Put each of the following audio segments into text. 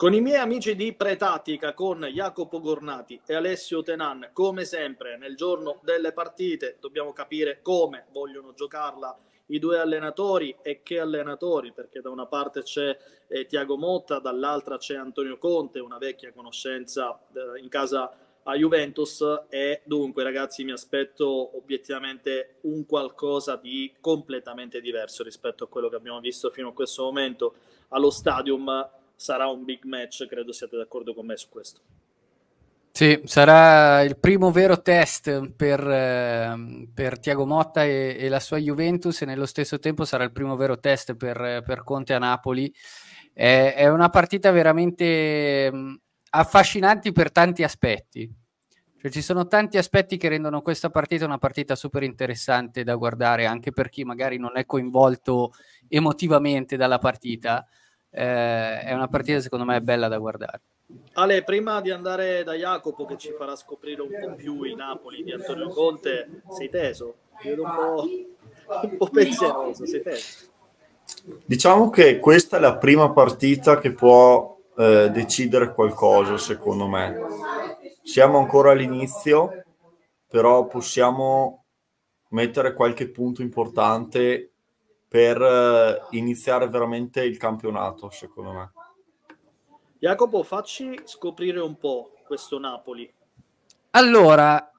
Con i miei amici di Pretattica, con Jacopo Gornati e Alessio Tenan, come sempre nel giorno delle partite dobbiamo capire come vogliono giocarla i due allenatori e che allenatori, perché da una parte c'è eh, Tiago Motta, dall'altra c'è Antonio Conte, una vecchia conoscenza eh, in casa a Juventus e dunque ragazzi mi aspetto obiettivamente un qualcosa di completamente diverso rispetto a quello che abbiamo visto fino a questo momento allo stadium sarà un big match, credo siate d'accordo con me su questo. Sì, sarà il primo vero test per, ehm, per Tiago Motta e, e, la sua Juventus e nello stesso tempo sarà il primo vero test per, per Conte a Napoli. È, è una partita veramente ehm, affascinante per tanti aspetti. Cioè, ci sono tanti aspetti che rendono questa partita una partita super interessante da guardare anche per chi magari non è coinvolto emotivamente dalla partita eh, è una partita secondo me bella da guardare. Ale, prima di andare da Jacopo che ci farà scoprire un po' più il Napoli di Antonio Conte, sei teso? Vedo un po', un po pensieroso, sei teso? Diciamo che questa è la prima partita che può eh, decidere qualcosa, secondo me. Siamo ancora all'inizio, però possiamo mettere qualche punto importante per eh, iniziare veramente il campionato, secondo me. Jacopo, facci scoprire un po' questo Napoli. Allora,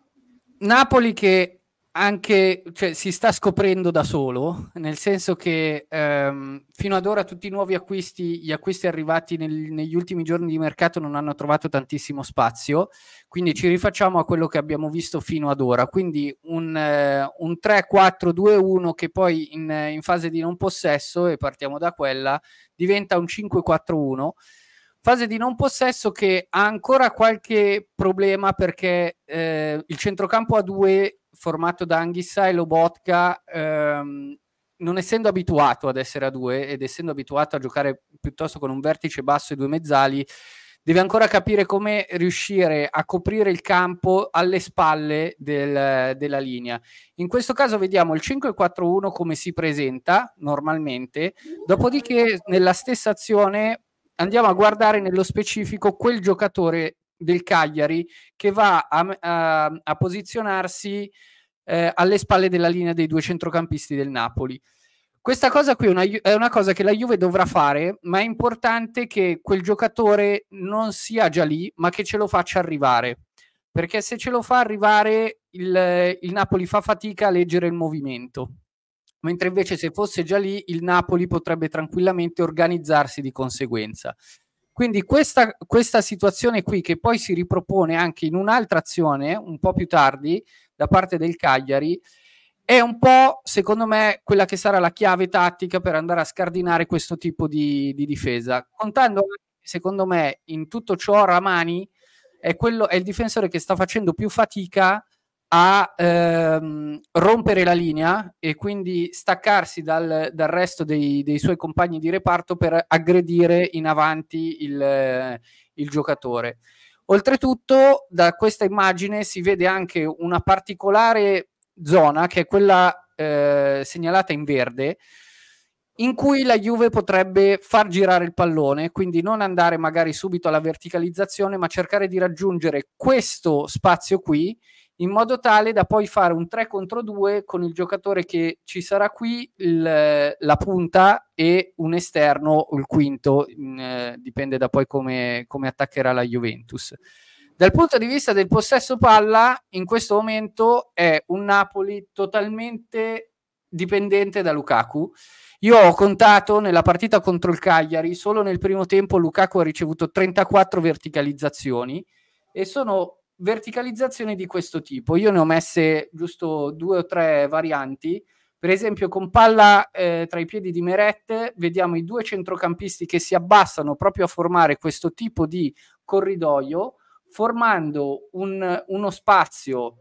Napoli che anche cioè, si sta scoprendo da solo, nel senso che ehm, fino ad ora tutti i nuovi acquisti, gli acquisti arrivati nel, negli ultimi giorni di mercato non hanno trovato tantissimo spazio, quindi ci rifacciamo a quello che abbiamo visto fino ad ora, quindi un, eh, un 3-4-2-1 che poi in, in fase di non possesso, e partiamo da quella, diventa un 5-4-1 fase di non possesso che ha ancora qualche problema perché eh, il centrocampo a due formato da Anghissa e Lobotka, ehm, non essendo abituato ad essere a due ed essendo abituato a giocare piuttosto con un vertice basso e due mezzali, deve ancora capire come riuscire a coprire il campo alle spalle del, della linea. In questo caso vediamo il 5-4-1 come si presenta normalmente, dopodiché nella stessa azione andiamo a guardare nello specifico quel giocatore del Cagliari che va a, a, a posizionarsi eh, alle spalle della linea dei due centrocampisti del Napoli. Questa cosa qui è una, è una, cosa che la Juve dovrà fare, ma è importante che quel giocatore non sia già lì, ma che ce lo faccia arrivare. Perché se ce lo fa arrivare, il, il Napoli fa fatica a leggere il movimento. Mentre invece se fosse già lì, il Napoli potrebbe tranquillamente organizzarsi di conseguenza. Quindi questa, questa situazione qui che poi si ripropone anche in un'altra azione un po' più tardi da parte del Cagliari è un po' secondo me quella che sarà la chiave tattica per andare a scardinare questo tipo di, di difesa, contando secondo me in tutto ciò Ramani è, quello, è il difensore che sta facendo più fatica a ehm, rompere la linea e quindi staccarsi dal, dal resto dei, dei, suoi compagni di reparto per aggredire in avanti il, il giocatore. Oltretutto, da questa immagine si vede anche una particolare zona, che è quella eh, segnalata in verde, in cui la Juve potrebbe far girare il pallone, quindi non andare magari subito alla verticalizzazione, ma cercare di raggiungere questo spazio qui in modo tale da poi fare un 3 contro 2 con il giocatore che ci sarà qui, il, la punta e un esterno il quinto, in, eh, dipende da poi come, come attaccherà la Juventus. Dal punto di vista del possesso palla, in questo momento è un Napoli totalmente dipendente da Lukaku. Io ho contato nella partita contro il Cagliari, solo nel primo tempo Lukaku ha ricevuto 34 verticalizzazioni e sono verticalizzazioni di questo tipo. Io ne ho messe giusto due o tre varianti. Per esempio, con palla eh, tra i piedi di Meret, vediamo i due centrocampisti che si abbassano proprio a formare questo tipo di corridoio, formando un, uno spazio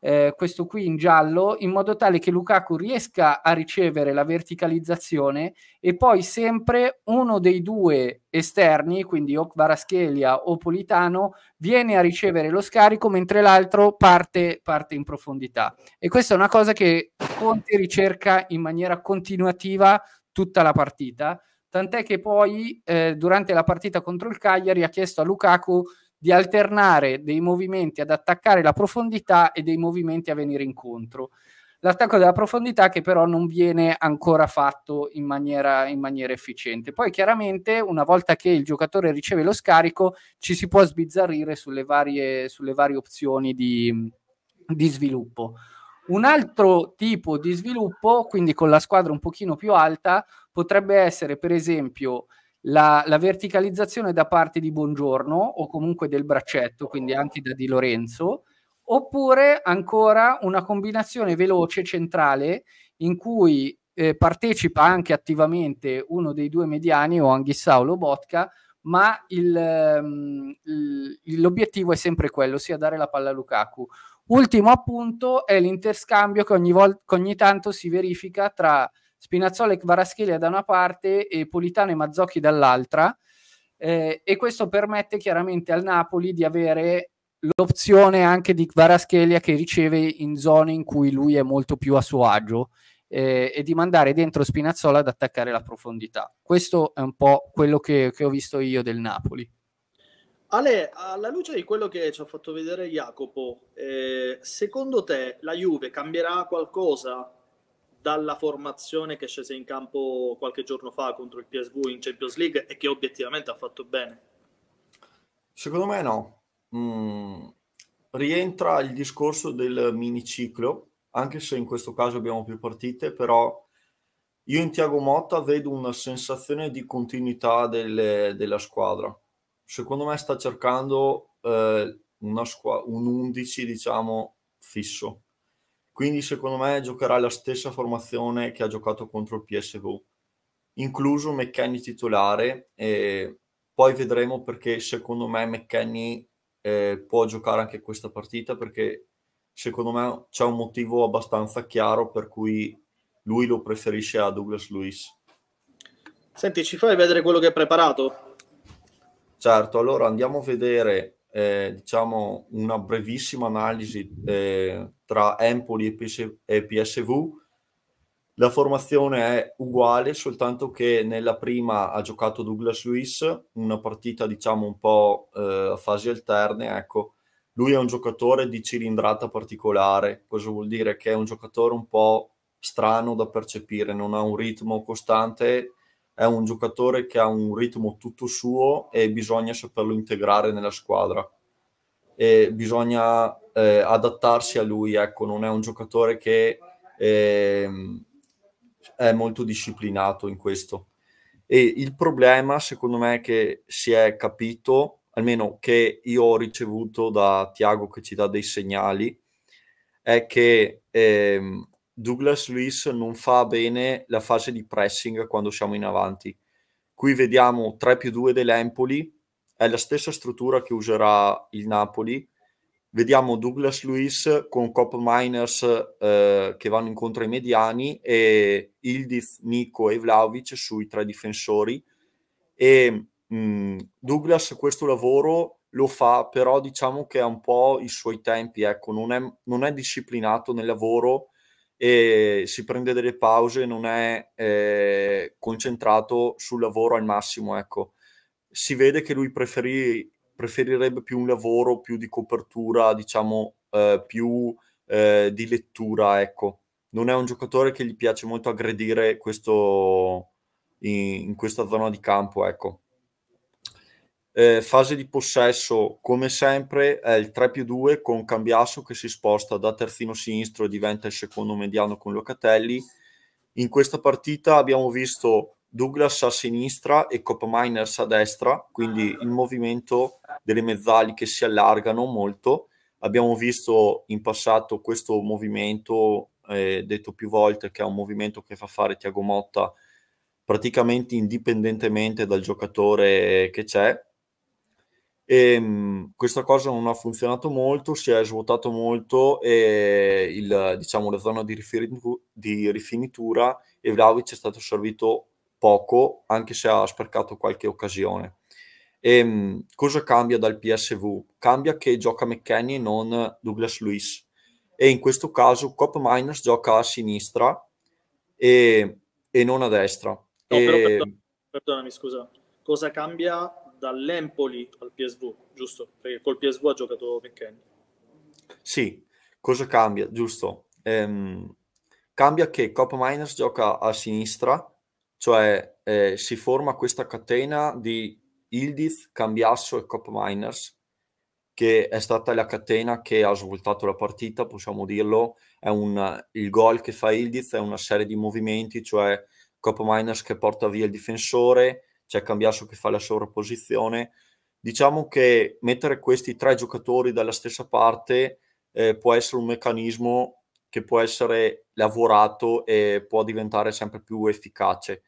eh, questo qui in giallo in modo tale che Lukaku riesca a ricevere la verticalizzazione e poi sempre uno dei due esterni, quindi o Varaschelia o Politano, viene a ricevere lo scarico mentre l'altro parte, parte in profondità. E questa è una cosa che Conte ricerca in maniera continuativa tutta la partita, tant'è che poi eh, durante la partita contro il Cagliari ha chiesto a Lukaku di alternare dei movimenti ad attaccare la profondità e dei movimenti a venire incontro. L'attacco della profondità che però non viene ancora fatto in maniera, in maniera efficiente. Poi chiaramente una volta che il giocatore riceve lo scarico ci si può sbizzarrire sulle varie, sulle varie opzioni di, di sviluppo. Un altro tipo di sviluppo, quindi con la squadra un pochino più alta, potrebbe essere per esempio la, la, verticalizzazione da parte di Buongiorno o comunque del braccetto, quindi anche da Di Lorenzo, oppure ancora una combinazione veloce centrale in cui eh, partecipa anche attivamente uno dei due mediani o o Lobotka, ma il, um, l'obiettivo è sempre quello, sia dare la palla a Lukaku. Ultimo appunto è l'interscambio che ogni, vol- che ogni tanto si verifica tra Spinazzola e Varaschelia da una parte e Politano e Mazzocchi dall'altra. Eh, e questo permette chiaramente al Napoli di avere l'opzione anche di Varaschelia che riceve in zone in cui lui è molto più a suo agio eh, e di mandare dentro Spinazzola ad attaccare la profondità. Questo è un po' quello che, che ho visto io del Napoli. Ale, alla luce di quello che ci ha fatto vedere Jacopo, eh, secondo te la Juve cambierà qualcosa dalla formazione che scese in campo qualche giorno fa contro il PSV in Champions League e che obiettivamente ha fatto bene? Secondo me no. Mm, rientra il discorso del miniciclo, anche se in questo caso abbiamo più partite, però io in Tiago Motta vedo una sensazione di continuità delle, della squadra. Secondo me sta cercando eh, squ- un 11, diciamo, fisso quindi secondo me giocherà la stessa formazione che ha giocato contro il PSV, incluso McKenny titolare e poi vedremo perché secondo me McKenny eh, può giocare anche questa partita perché secondo me c'è un motivo abbastanza chiaro per cui lui lo preferisce a Douglas Luis. Senti, ci fai vedere quello che hai preparato? Certo, allora andiamo a vedere eh, diciamo una brevissima analisi eh, tra Empoli e, PS- e PSV. La formazione è uguale, soltanto che nella prima ha giocato Douglas Luis, una partita diciamo un po' eh, a fasi alterne, ecco. Lui è un giocatore di cilindrata particolare, cosa vuol dire? Che è un giocatore un po' strano da percepire, non ha un ritmo costante, è un giocatore che ha un ritmo tutto suo e bisogna saperlo integrare nella squadra e bisogna eh, adattarsi a lui, ecco, non è un giocatore che eh, è molto disciplinato in questo. E il problema, secondo me, che si è capito, almeno che io ho ricevuto da Tiago che ci dà dei segnali, è che eh, Douglas Luiz non fa bene la fase di pressing quando siamo in avanti. Qui vediamo 3 più 2 dell'Empoli, è la stessa struttura che userà il Napoli. Vediamo Douglas Luiz con Cop Miners eh, che vanno incontro ai mediani e Ildiz, Nico e Vlaovic sui tre difensori. E mh, mm, Douglas questo lavoro lo fa, però diciamo che ha un po' i suoi tempi, ecco, non è, non è disciplinato nel lavoro e si prende delle pause, non è eh, concentrato sul lavoro al massimo. Ecco. Si vede che lui preferì, preferirebbe più un lavoro più di copertura, diciamo eh, più eh, di lettura. Ecco. Non è un giocatore che gli piace molto aggredire questo, in, in questa zona di campo. Ecco. Eh, fase di possesso, come sempre, è il 3 più 2 con Cambiasso che si sposta da terzino sinistro e diventa il secondo mediano con Locatelli. In questa partita abbiamo visto Douglas a sinistra e Coppa Miners a destra, quindi il movimento delle mezzali che si allargano molto. Abbiamo visto in passato questo movimento, eh, detto più volte, che è un movimento che fa fare Tiago Motta praticamente indipendentemente dal giocatore che c'è, e, ehm, questa cosa non ha funzionato molto, si è svuotato molto e il, diciamo, la zona di, rifinitura, di rifinitura e Vlaovic è stato servito poco, anche se ha sprecato qualche occasione. E, ehm, cosa cambia dal PSV? Cambia che gioca McKennie e non Douglas Lewis. E in questo caso Cop Miners gioca a sinistra e, e non a destra. No, e... Ehm perdonami, scusa. Cosa cambia dall'Empoli al PSV, giusto? Perché col PSV ha giocato McKenny. Sì, cosa cambia? Giusto. Ehm, cambia che Cop Miners gioca a sinistra, cioè eh, si forma questa catena di Ildiz, Cambiasso e Cop Miners, che è stata la catena che ha svoltato la partita, possiamo dirlo. Un, il gol che fa Ildiz è una serie di movimenti, cioè Cop Miners che porta via il difensore, c'è Cambiasso che fa la sovrapposizione. Diciamo che mettere questi tre giocatori dalla stessa parte eh, può essere un meccanismo che può essere lavorato e può diventare sempre più efficace.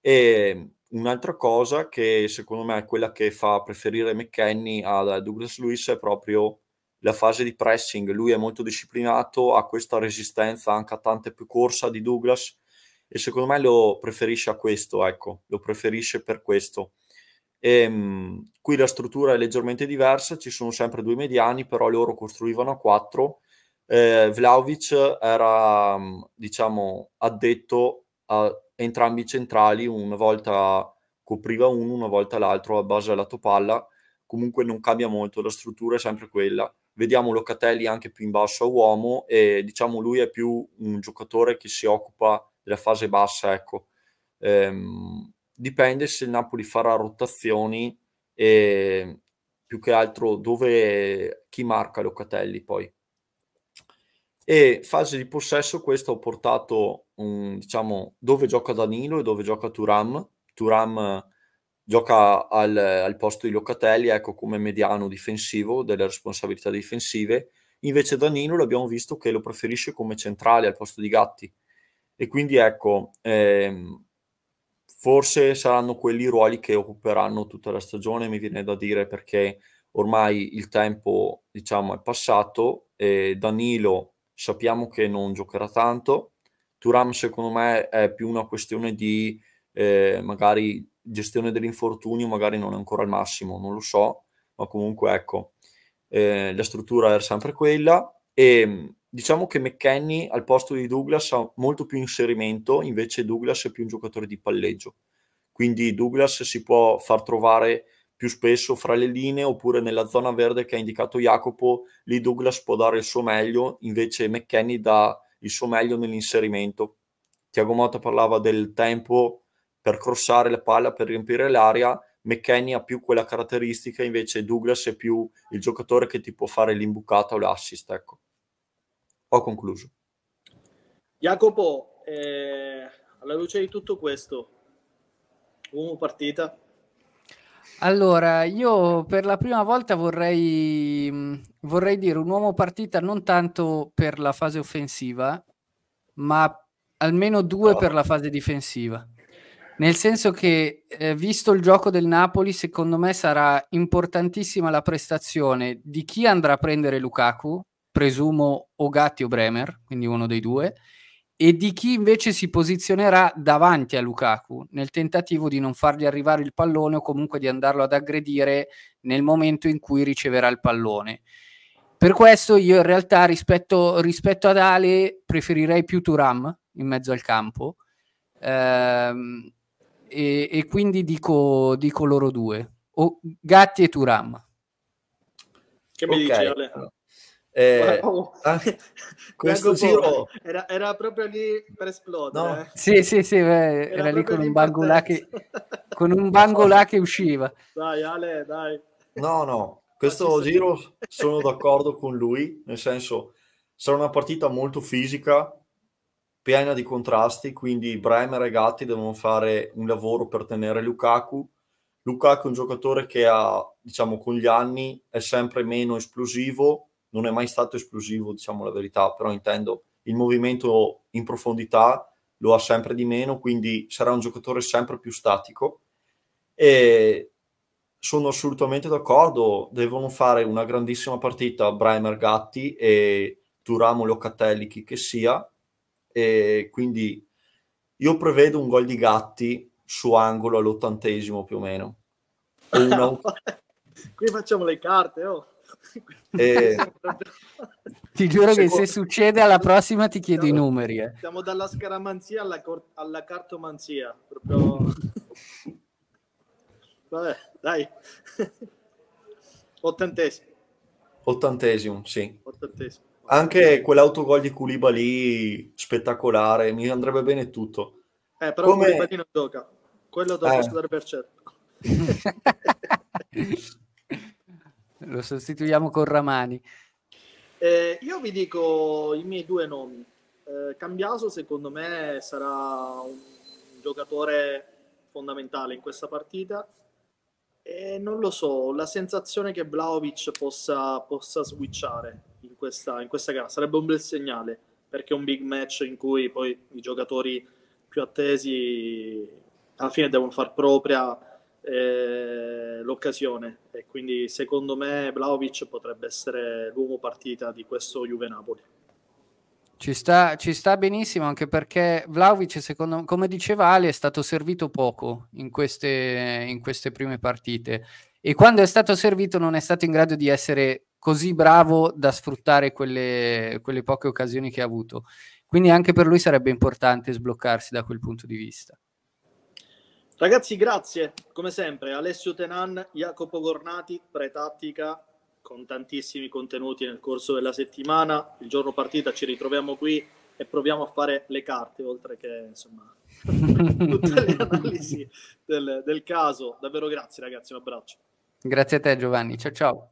E mm, un'altra cosa che secondo me è quella che fa preferire McKenny a Douglas Lewis è proprio la fase di pressing. Lui è molto disciplinato, ha questa resistenza anche a tante più corsa di Douglas e secondo me lo preferisce a questo, ecco, lo preferisce per questo. E, ehm, qui la struttura è leggermente diversa, ci sono sempre due mediani, però loro costruivano a quattro. Eh, Vlaovic era, mm, diciamo, addetto a entrambi i centrali, una volta copriva uno, una volta l'altro a base della topalla. Comunque non cambia molto, la struttura è sempre quella. Vediamo Locatelli anche più in basso a uomo e diciamo lui è più un giocatore che si occupa della fase bassa, ecco. Ehm, dipende se il Napoli farà rotazioni e più che altro dove chi marca Locatelli poi. E fase di possesso, questo ho portato un, diciamo, dove gioca Danilo e dove gioca Turam. Turam gioca al, al, posto di Locatelli, ecco come mediano difensivo delle responsabilità difensive. Invece Danilo l'abbiamo visto che lo preferisce come centrale al posto di Gatti e quindi ecco, ehm, forse saranno quelli i ruoli che occuperanno tutta la stagione, mi viene da dire, perché ormai il tempo, diciamo, è passato. E Danilo sappiamo che non giocherà tanto. Turam, secondo me, è più una questione di eh, magari gestione dell'infortunio, magari non è ancora al massimo, non lo so, ma comunque ecco, eh, la struttura era sempre quella. E Diciamo che McKenny al posto di Douglas ha molto più inserimento, invece Douglas è più un giocatore di palleggio. Quindi Douglas si può far trovare più spesso fra le linee oppure nella zona verde che ha indicato Jacopo, lì Douglas può dare il suo meglio, invece McKenny dà il suo meglio nell'inserimento. Tiago Motta parlava del tempo per crossare la palla, per riempire l'aria, McKenny ha più quella caratteristica, invece Douglas è più il giocatore che ti può fare l'imbucata o l'assist, ecco. Ho concluso. Jacopo, eh, alla luce di tutto questo, uomo partita? Allora, io per la prima volta vorrei, mm, vorrei, dire un uomo partita non tanto per la fase offensiva, ma almeno due oh. per la fase difensiva. Nel senso che, eh, visto il gioco del Napoli, secondo me sarà importantissima la prestazione di chi andrà a prendere Lukaku, presumo o Gatti o Bremer, quindi uno dei due, e di chi invece si posizionerà davanti a Lukaku nel tentativo di non fargli arrivare il pallone o comunque di andarlo ad aggredire nel momento in cui riceverà il pallone. Per questo io in realtà rispetto, rispetto ad Ale preferirei più Turam in mezzo al campo ehm, e, e, quindi dico, dico, loro due, o Gatti e Turam. Che mi okay. dici Ale? Eh, wow. questo giro oh. era, era, proprio lì per esplodere. No. Sì, sì, sì, beh, era, era lì con un bangolà che, con un bangolà che usciva. Dai, Ale, dai. No, no, questo giro sei. sono d'accordo con lui, nel senso sarà una partita molto fisica, piena di contrasti, quindi Bremer e Gatti devono fare un lavoro per tenere Lukaku. Lukaku è un giocatore che ha, diciamo, con gli anni è sempre meno esplosivo, non è mai stato esplosivo, diciamo la verità, però intendo il movimento in profondità lo ha sempre di meno, quindi sarà un giocatore sempre più statico. E sono assolutamente d'accordo, devono fare una grandissima partita Bremer Gatti e Turamo Locatelli, chi che sia. E quindi io prevedo un gol di Gatti su angolo all'ottantesimo più o meno. Una... Qui facciamo le carte, oh. E... Eh, ti giuro Secondo... che se succede alla prossima ti chiedo siamo, i numeri. Eh. Siamo dalla scaramanzia alla, cor- alla cartomanzia. Proprio... Vabbè, dai. Ottantesimo. Ottantesimo, sì. Ottantesimo. Anche quell'autogol di Kuliba lì, spettacolare, mi andrebbe bene tutto. Eh, però Come... Culiba non gioca. Quello dopo eh. per certo. Lo sostituiamo con Ramani. Eh, io vi dico i miei due nomi. Eh, Cambiaso secondo me sarà un giocatore fondamentale in questa partita. E non lo so, la sensazione che Vlaovic possa, possa switchare in questa, in questa gara sarebbe un bel segnale, perché è un big match in cui poi i giocatori più attesi alla fine devono far propria eh, l'occasione e quindi secondo me Vlaovic potrebbe essere l'uomo partita di questo Juve-Napoli. Ci sta, ci sta, benissimo anche perché Vlaovic, secondo, come diceva Ale, è stato servito poco in queste, in queste, prime partite e quando è stato servito non è stato in grado di essere così bravo da sfruttare quelle, quelle poche occasioni che ha avuto. Quindi anche per lui sarebbe importante sbloccarsi da quel punto di vista. Ragazzi, grazie come sempre. Alessio Tenan, Jacopo Gornati, pretattica con tantissimi contenuti nel corso della settimana. Il giorno partita ci ritroviamo qui e proviamo a fare le carte, oltre che insomma tutte le analisi del, del caso. Davvero grazie, ragazzi. Un abbraccio. Grazie a te, Giovanni. Ciao ciao.